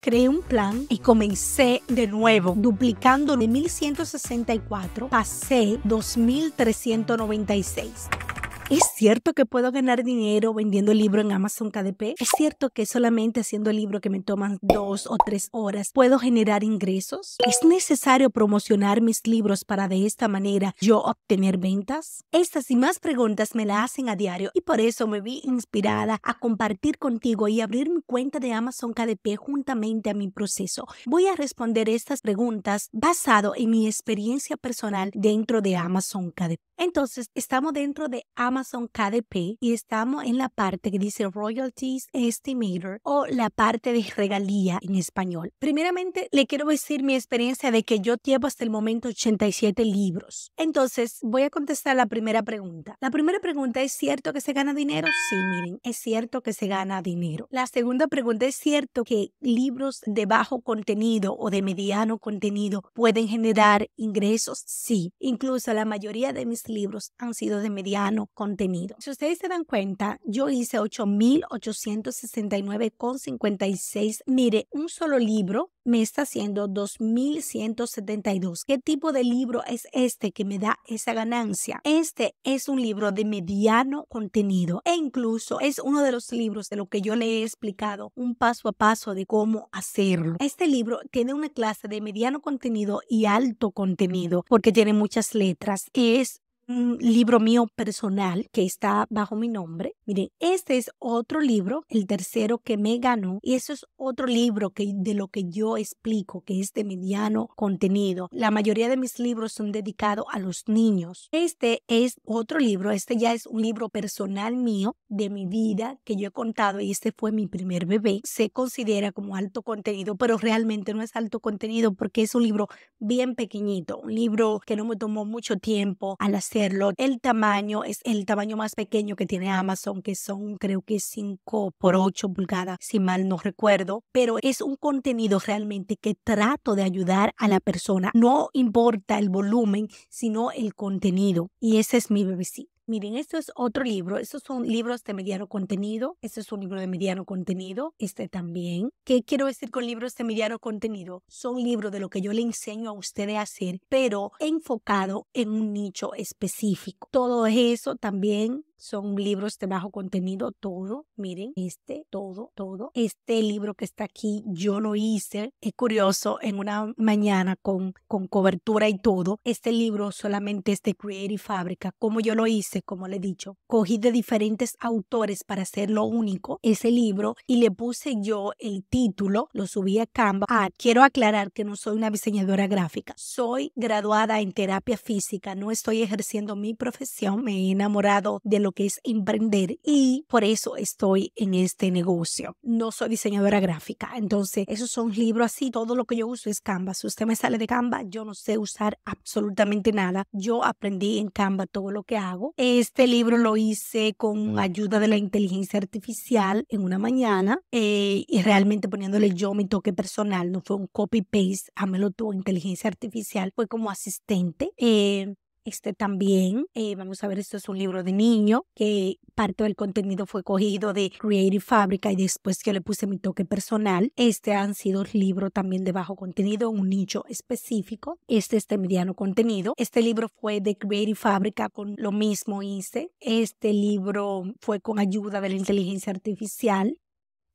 Creé un plan y comencé de nuevo, duplicando de 1164, pasé 2396. ¿Es cierto que puedo ganar dinero vendiendo el libro en Amazon KDP? ¿Es cierto que solamente haciendo el libro que me toman dos o tres horas puedo generar ingresos? ¿Es necesario promocionar mis libros para de esta manera yo obtener ventas? Estas y más preguntas me la hacen a diario y por eso me vi inspirada a compartir contigo y abrir mi cuenta de Amazon KDP juntamente a mi proceso. Voy a responder estas preguntas basado en mi experiencia personal dentro de Amazon KDP. Entonces, estamos dentro de Amazon KDP y estamos en la parte que dice Royalties Estimator o la parte de regalía en español. Primeramente, le quiero decir mi experiencia de que yo llevo hasta el momento 87 libros. Entonces, voy a contestar la primera pregunta. La primera pregunta, ¿es cierto que se gana dinero? Sí, miren, es cierto que se gana dinero. La segunda pregunta, ¿es cierto que libros de bajo contenido o de mediano contenido pueden generar ingresos? Sí. Incluso la mayoría de mis libros han sido de mediano contenido. Si ustedes se dan cuenta, yo hice 8.869,56. Mire, un solo libro me está haciendo 2.172. ¿Qué tipo de libro es este que me da esa ganancia? Este es un libro de mediano contenido e incluso es uno de los libros de lo que yo le he explicado un paso a paso de cómo hacerlo. Este libro tiene una clase de mediano contenido y alto contenido porque tiene muchas letras. Es un libro mío personal que está bajo mi nombre. Miren, este es otro libro, el tercero que me ganó, y eso es otro libro que, de lo que yo explico, que es de mediano contenido. La mayoría de mis libros son dedicados a los niños. Este es otro libro, este ya es un libro personal mío de mi vida que yo he contado y este fue mi primer bebé. Se considera como alto contenido, pero realmente no es alto contenido porque es un libro bien pequeñito, un libro que no me tomó mucho tiempo al hacer el tamaño es el tamaño más pequeño que tiene Amazon, que son creo que 5 por 8 pulgadas, si mal no recuerdo, pero es un contenido realmente que trato de ayudar a la persona. No importa el volumen, sino el contenido. Y ese es mi BBC. Miren, esto es otro libro. Estos son libros de mediano contenido. Este es un libro de mediano contenido. Este también. ¿Qué quiero decir con libros de mediano contenido? Son libros de lo que yo le enseño a ustedes a hacer, pero enfocado en un nicho específico. Todo eso también son libros de bajo contenido, todo, miren, este, todo, todo. Este libro que está aquí, yo lo hice, es curioso, en una mañana con, con cobertura y todo. Este libro solamente es de Creative Fabrica, como yo lo hice, como le he dicho. Cogí de diferentes autores para hacer lo único, ese libro, y le puse yo el título, lo subí a Canva. Ah, quiero aclarar que no soy una diseñadora gráfica, soy graduada en terapia física, no estoy ejerciendo mi profesión, me he enamorado de lo que es emprender y por eso estoy en este negocio. No soy diseñadora gráfica, entonces esos son libros así, todo lo que yo uso es Canva. Si usted me sale de Canva, yo no sé usar absolutamente nada. Yo aprendí en Canva todo lo que hago. Este libro lo hice con mm. ayuda de la inteligencia artificial en una mañana eh, y realmente poniéndole yo mi toque personal, no fue un copy-paste, a tuvo inteligencia artificial, fue como asistente. Eh, este también, eh, vamos a ver, esto es un libro de niño que parte del contenido fue cogido de Creative Fabrica y después que le puse mi toque personal. Este han sido el libro también de bajo contenido, un nicho específico. Este es de mediano contenido. Este libro fue de Creative Fabrica con lo mismo hice. Este libro fue con ayuda de la inteligencia artificial.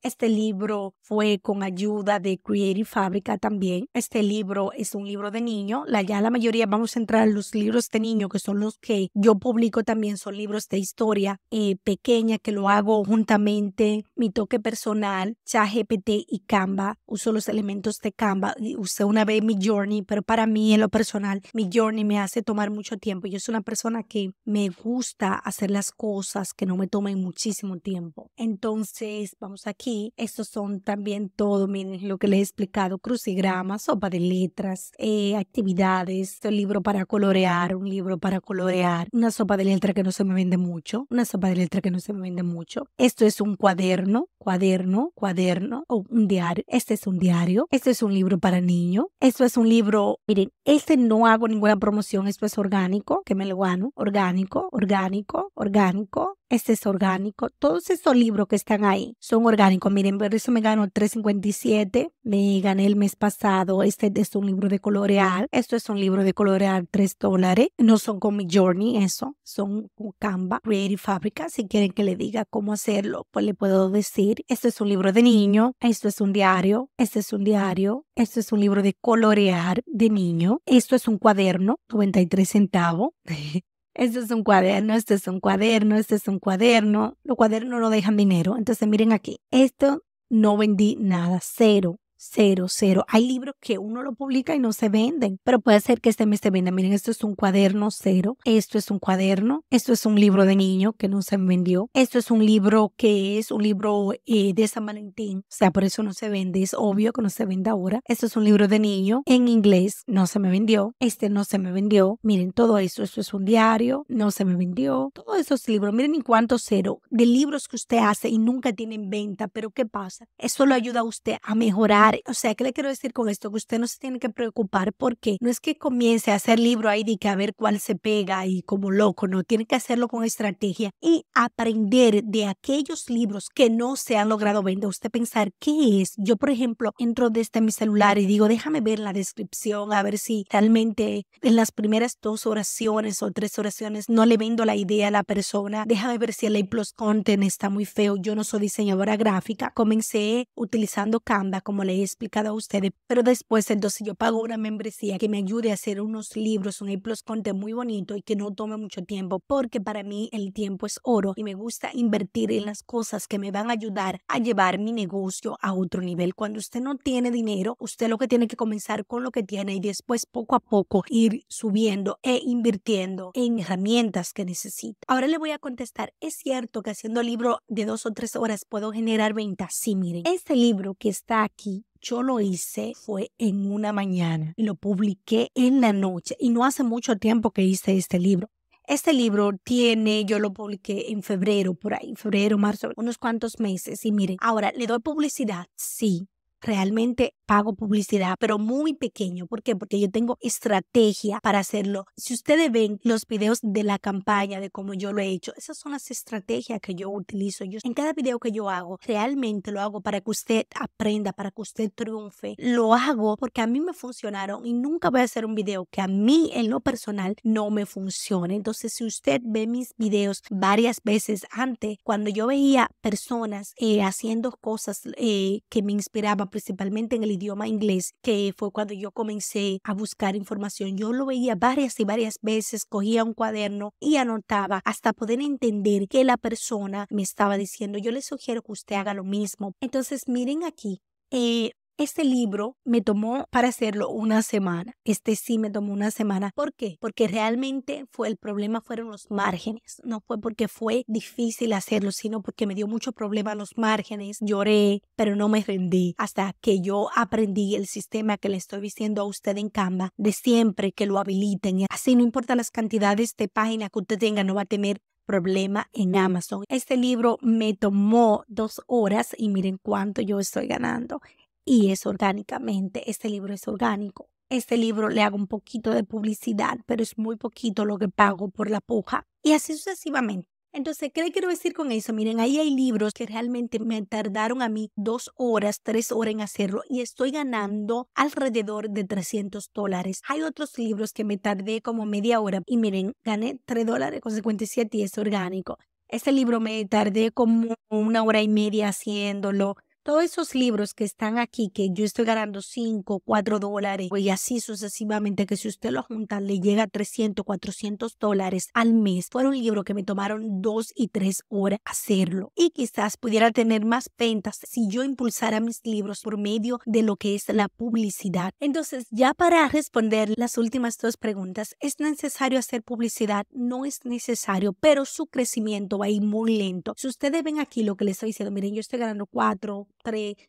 Este libro fue con ayuda de Creative Fabrica también. Este libro es un libro de niño. La, ya la mayoría vamos a entrar en los libros de niño, que son los que yo publico también, son libros de historia eh, pequeña que lo hago juntamente. Mi toque personal, ChatGPT y Canva. Uso los elementos de Canva. Usé una vez mi Journey, pero para mí en lo personal, mi Journey me hace tomar mucho tiempo. Yo soy una persona que me gusta hacer las cosas que no me tomen muchísimo tiempo. Entonces, vamos aquí estos son también todo, miren, lo que les he explicado, Crucigrama, sopa de letras, eh, actividades, libro para colorear, un libro para colorear, una sopa de letra que no se me vende mucho, una sopa de letra que no se me vende mucho. Esto es un cuaderno, cuaderno, cuaderno, o un diario. Este es un diario, este es un libro para niño, esto es un libro, miren, este no hago ninguna promoción, esto es orgánico, que me lo gano, orgánico, orgánico, orgánico, este es orgánico, todos estos libros que están ahí son orgánicos Miren, por eso me gano 357. Me gané el mes pasado. Este es un libro de colorear. Esto es un libro de colorear 3 dólares. No son con mi Journey, eso. Son con Canva, Creative Fabrica. Si quieren que le diga cómo hacerlo, pues le puedo decir. Esto es un libro de niño. Esto es un diario. Este es un diario. Esto es un libro de colorear de niño. Esto es un cuaderno, 93 centavos. Este es un cuaderno, esto es un cuaderno, este es un cuaderno. Los cuadernos no dejan dinero. Entonces, miren aquí, esto no vendí nada, cero cero, cero. Hay libros que uno lo publica y no se venden, pero puede ser que este mes se venda. Miren, esto es un cuaderno cero, esto es un cuaderno, esto es un libro de niño que no se vendió, esto es un libro que es un libro eh, de San Valentín, o sea, por eso no se vende, es obvio que no se venda ahora. Esto es un libro de niño en inglés, no se me vendió, este no se me vendió. Miren, todo eso, esto es un diario, no se me vendió. Todos esos libros, miren en cuánto cero de libros que usted hace y nunca tienen venta, pero ¿qué pasa? Eso lo ayuda a usted a mejorar o sea, ¿qué le quiero decir con esto? Que usted no se tiene que preocupar porque no es que comience a hacer libro ahí de que a ver cuál se pega y como loco, no. Tiene que hacerlo con estrategia y aprender de aquellos libros que no se han logrado vender. Usted pensar, ¿qué es? Yo, por ejemplo, entro desde este mi celular y digo, déjame ver la descripción, a ver si realmente en las primeras dos oraciones o tres oraciones no le vendo la idea a la persona. Déjame ver si el A plus content está muy feo. Yo no soy diseñadora gráfica. Comencé utilizando Canva como leí explicado a ustedes, pero después entonces yo pago una membresía que me ayude a hacer unos libros, un A Plus Content muy bonito y que no tome mucho tiempo, porque para mí el tiempo es oro y me gusta invertir en las cosas que me van a ayudar a llevar mi negocio a otro nivel. Cuando usted no tiene dinero, usted lo que tiene que comenzar con lo que tiene y después poco a poco ir subiendo e invirtiendo en herramientas que necesita. Ahora le voy a contestar, ¿es cierto que haciendo libro de dos o tres horas puedo generar ventas? Sí, miren, este libro que está aquí yo lo hice fue en una mañana lo publiqué en la noche y no hace mucho tiempo que hice este libro. Este libro tiene, yo lo publiqué en febrero, por ahí, febrero, marzo, unos cuantos meses. Y miren, ahora, ¿le doy publicidad? Sí, realmente pago publicidad, pero muy pequeño. ¿Por qué? Porque yo tengo estrategia para hacerlo. Si ustedes ven los videos de la campaña, de cómo yo lo he hecho, esas son las estrategias que yo utilizo. Yo, en cada video que yo hago, realmente lo hago para que usted aprenda, para que usted triunfe. Lo hago porque a mí me funcionaron y nunca voy a hacer un video que a mí en lo personal no me funcione. Entonces, si usted ve mis videos varias veces antes, cuando yo veía personas eh, haciendo cosas eh, que me inspiraban, principalmente en el idioma inglés, que fue cuando yo comencé a buscar información. Yo lo veía varias y varias veces, cogía un cuaderno y anotaba hasta poder entender que la persona me estaba diciendo. Yo le sugiero que usted haga lo mismo. Entonces, miren aquí. Eh, este libro me tomó para hacerlo una semana. Este sí me tomó una semana. ¿Por qué? Porque realmente fue el problema fueron los márgenes. No fue porque fue difícil hacerlo, sino porque me dio mucho problema los márgenes. Lloré, pero no me rendí hasta que yo aprendí el sistema que le estoy diciendo a usted en Canva de siempre que lo habiliten. Así no importa las cantidades de página que usted tenga, no va a tener problema en Amazon. Este libro me tomó dos horas y miren cuánto yo estoy ganando y es orgánicamente. Este libro es orgánico. Este libro le hago un poquito de publicidad, pero es muy poquito lo que pago por la puja. Y así sucesivamente. Entonces, ¿qué le quiero decir con eso? Miren, ahí hay libros que realmente me tardaron a mí dos horas, tres horas en hacerlo y estoy ganando alrededor de 300 dólares. Hay otros libros que me tardé como media hora y miren, gané 3 dólares con 57 y es orgánico. Este libro me tardé como una hora y media haciéndolo todos esos libros que están aquí, que yo estoy ganando 5, 4 dólares pues, y así sucesivamente, que si usted lo junta le llega 300, 400 dólares al mes, un libro que me tomaron 2 y 3 horas hacerlo. Y quizás pudiera tener más ventas si yo impulsara mis libros por medio de lo que es la publicidad. Entonces, ya para responder las últimas dos preguntas, ¿es necesario hacer publicidad? No es necesario, pero su crecimiento va a ir muy lento. Si ustedes ven aquí lo que les estoy diciendo, miren, yo estoy ganando 4,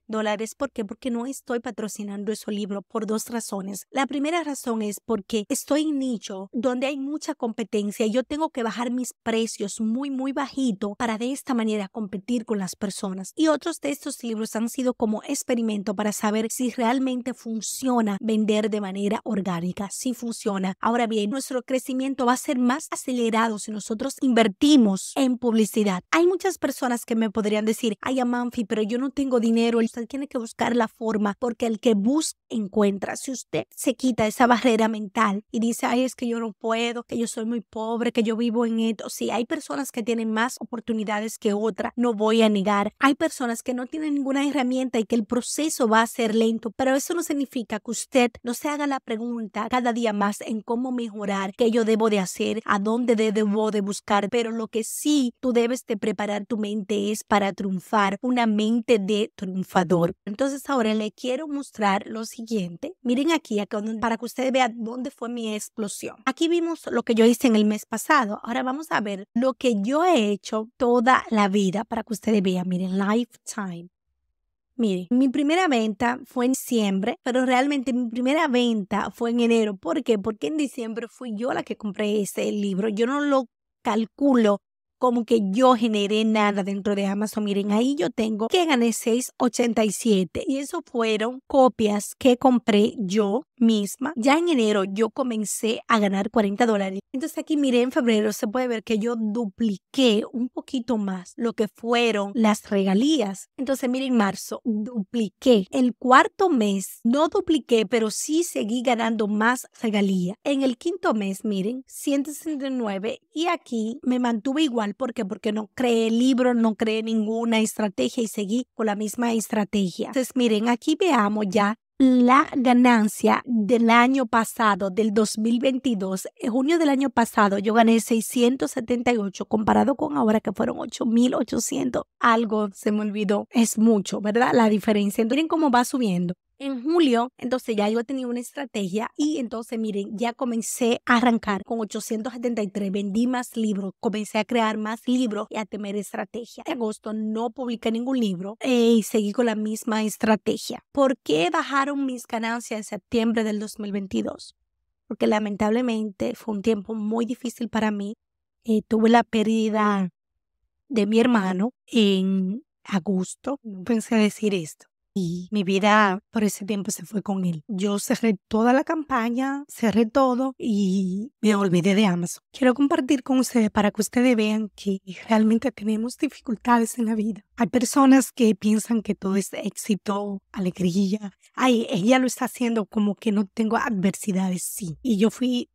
dólares. ¿Por qué? Porque no estoy patrocinando ese libro por dos razones. La primera razón es porque estoy en nicho donde hay mucha competencia y yo tengo que bajar mis precios muy, muy bajito para de esta manera competir con las personas. Y otros de estos libros han sido como experimento para saber si realmente funciona vender de manera orgánica, si funciona. Ahora bien, nuestro crecimiento va a ser más acelerado si nosotros invertimos en publicidad. Hay muchas personas que me podrían decir, ay, Amanfi, pero yo no tengo dinero, usted tiene que buscar la forma porque el que busca encuentra. Si usted se quita esa barrera mental y dice, ay, es que yo no puedo, que yo soy muy pobre, que yo vivo en esto, si hay personas que tienen más oportunidades que otra, no voy a negar. Hay personas que no tienen ninguna herramienta y que el proceso va a ser lento, pero eso no significa que usted no se haga la pregunta cada día más en cómo mejorar, qué yo debo de hacer, a dónde debo de buscar, pero lo que sí tú debes de preparar tu mente es para triunfar, una mente de triunfador. Entonces ahora le quiero mostrar lo siguiente. Miren aquí, para que ustedes vean dónde fue mi explosión. Aquí vimos lo que yo hice en el mes pasado. Ahora vamos a ver lo que yo he hecho toda la vida para que ustedes vean. Miren, lifetime. Miren, mi primera venta fue en diciembre, pero realmente mi primera venta fue en enero. ¿Por qué? Porque en diciembre fui yo la que compré ese libro. Yo no lo calculo como que yo generé nada dentro de Amazon. Miren, ahí yo tengo que gané 6.87 y eso fueron copias que compré yo misma. Ya en enero yo comencé a ganar 40 dólares. Entonces aquí miren, en febrero se puede ver que yo dupliqué un poquito más lo que fueron las regalías. Entonces miren, marzo dupliqué. El cuarto mes no dupliqué, pero sí seguí ganando más regalías. En el quinto mes, miren, 169 y aquí me mantuve igual ¿Por qué? Porque no creé el libro, no creé ninguna estrategia y seguí con la misma estrategia. Entonces, miren, aquí veamos ya la ganancia del año pasado, del 2022, en junio del año pasado, yo gané 678 comparado con ahora que fueron 8800. Algo se me olvidó. Es mucho, ¿verdad? La diferencia. Miren cómo va subiendo. En julio, entonces ya yo tenía una estrategia y entonces miren, ya comencé a arrancar con 873, vendí más libros, comencé a crear más libros y a tener estrategia. En agosto no publiqué ningún libro eh, y seguí con la misma estrategia. ¿Por qué bajaron mis ganancias en septiembre del 2022? Porque lamentablemente fue un tiempo muy difícil para mí. Eh, tuve la pérdida de mi hermano en agosto. No pensé decir esto y mi vida por ese tiempo se fue con él. Yo cerré toda la campaña, cerré todo y me olvidé de Amazon. Quiero compartir con ustedes para que ustedes vean que realmente tenemos dificultades en la vida. Hay personas que piensan que todo es éxito, alegría. Ay, ella lo está haciendo como que no tengo adversidades, sí. Y yo fui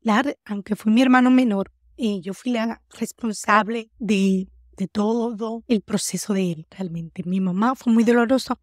aunque fue mi hermano menor, eh, yo fui la responsable de de todo el proceso de él realmente. Mi mamá fue muy dolorosa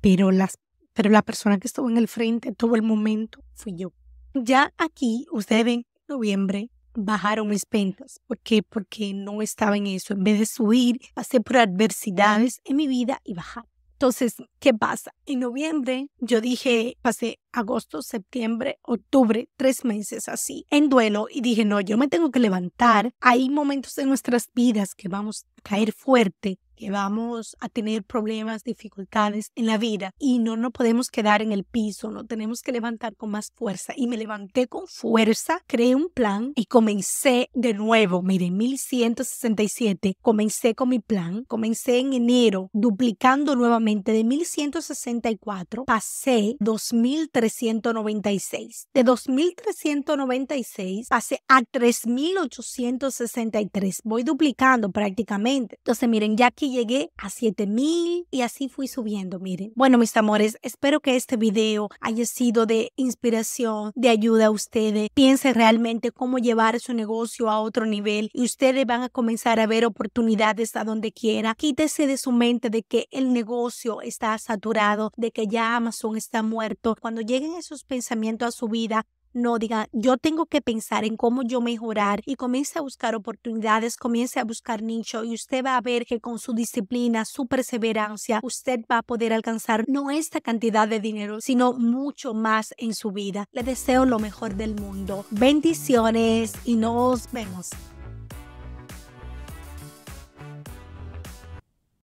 pero, las, pero la persona que estuvo en el frente todo el momento fui yo. Ya aquí, ustedes ven, en noviembre bajaron mis ventas. ¿Por qué? Porque no estaba en eso. En vez de subir, pasé por adversidades en mi vida y bajar. Entonces, ¿qué pasa? En noviembre yo dije, pasé agosto, septiembre, octubre, tres meses así, en duelo y dije, no, yo me tengo que levantar. Hay momentos en nuestras vidas que vamos caer fuerte, que vamos a tener problemas, dificultades en la vida y no nos podemos quedar en el piso, no tenemos que levantar con más fuerza. Y me levanté con fuerza, creé un plan y comencé de nuevo. en 1167, comencé con mi plan, comencé en enero duplicando nuevamente de 1164, pasé 2396. De 2396 pasé a 3863, voy duplicando prácticamente entonces, miren, ya aquí llegué a 7000 y así fui subiendo, miren. Bueno, mis amores, espero que este video haya sido de inspiración, de ayuda a ustedes. Piensen realmente cómo llevar su negocio a otro nivel y ustedes van a comenzar a ver oportunidades a donde quiera. Quítese de su mente de que el negocio está saturado, de que ya Amazon está muerto. Cuando lleguen esos pensamientos a su vida, no, diga, yo tengo que pensar en cómo yo mejorar y comience a buscar oportunidades, comience a buscar nicho y usted va a ver que con su disciplina, su perseverancia, usted va a poder alcanzar no esta cantidad de dinero, sino mucho más en su vida. Le deseo lo mejor del mundo. Bendiciones y nos vemos.